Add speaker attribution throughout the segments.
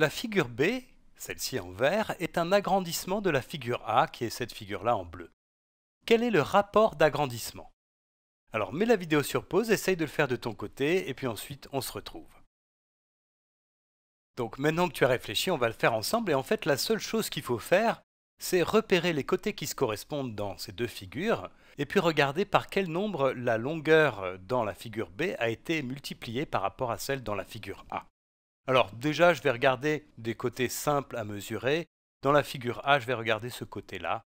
Speaker 1: La figure B, celle-ci en vert, est un agrandissement de la figure A, qui est cette figure-là en bleu. Quel est le rapport d'agrandissement Alors mets la vidéo sur pause, essaye de le faire de ton côté, et puis ensuite on se retrouve. Donc maintenant que tu as réfléchi, on va le faire ensemble, et en fait la seule chose qu'il faut faire, c'est repérer les côtés qui se correspondent dans ces deux figures, et puis regarder par quel nombre la longueur dans la figure B a été multipliée par rapport à celle dans la figure A. Alors déjà, je vais regarder des côtés simples à mesurer. Dans la figure A, je vais regarder ce côté-là.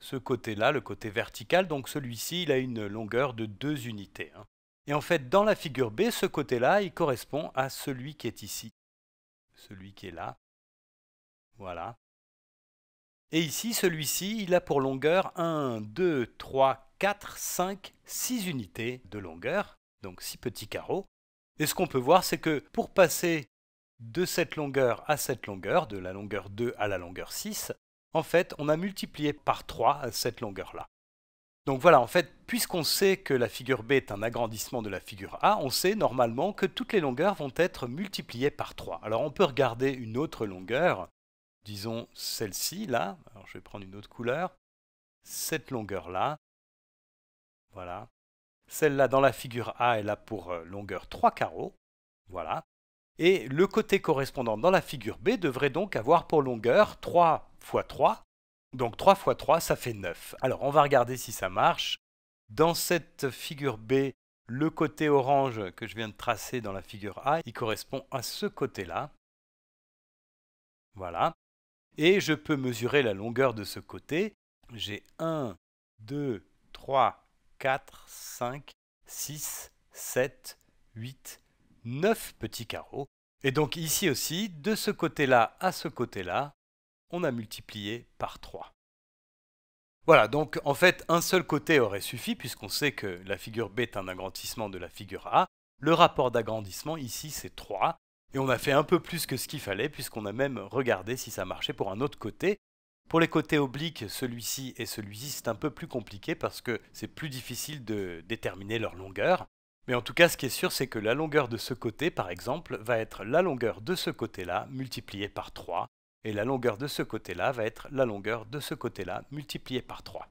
Speaker 1: Ce côté-là, le côté vertical, donc celui-ci, il a une longueur de 2 unités. Hein. Et en fait, dans la figure B, ce côté-là, il correspond à celui qui est ici. Celui qui est là. Voilà. Et ici, celui-ci, il a pour longueur 1, 2, 3, 4, 5, 6 unités de longueur, donc 6 petits carreaux. Et ce qu'on peut voir, c'est que pour passer de cette longueur à cette longueur, de la longueur 2 à la longueur 6, en fait, on a multiplié par 3 cette longueur-là. Donc voilà, en fait, puisqu'on sait que la figure B est un agrandissement de la figure A, on sait normalement que toutes les longueurs vont être multipliées par 3. Alors on peut regarder une autre longueur, disons celle-ci, là, alors je vais prendre une autre couleur, cette longueur-là, voilà. Celle-là dans la figure A est là pour euh, longueur 3 carreaux, voilà et le côté correspondant dans la figure B devrait donc avoir pour longueur 3 x 3, donc 3 x 3 ça fait 9. Alors on va regarder si ça marche. Dans cette figure B, le côté orange que je viens de tracer dans la figure A, il correspond à ce côté-là. Voilà. Et je peux mesurer la longueur de ce côté. J'ai 1, 2, 3, 4, 5, 6, 7, 8, 9 petits carreaux. Et donc ici aussi, de ce côté-là à ce côté-là, on a multiplié par 3. Voilà, donc en fait, un seul côté aurait suffi, puisqu'on sait que la figure B est un agrandissement de la figure A. Le rapport d'agrandissement ici, c'est 3. Et on a fait un peu plus que ce qu'il fallait, puisqu'on a même regardé si ça marchait pour un autre côté. Pour les côtés obliques, celui-ci et celui-ci, c'est un peu plus compliqué parce que c'est plus difficile de déterminer leur longueur. Mais en tout cas, ce qui est sûr, c'est que la longueur de ce côté, par exemple, va être la longueur de ce côté-là multipliée par 3, et la longueur de ce côté-là va être la longueur de ce côté-là multipliée par 3.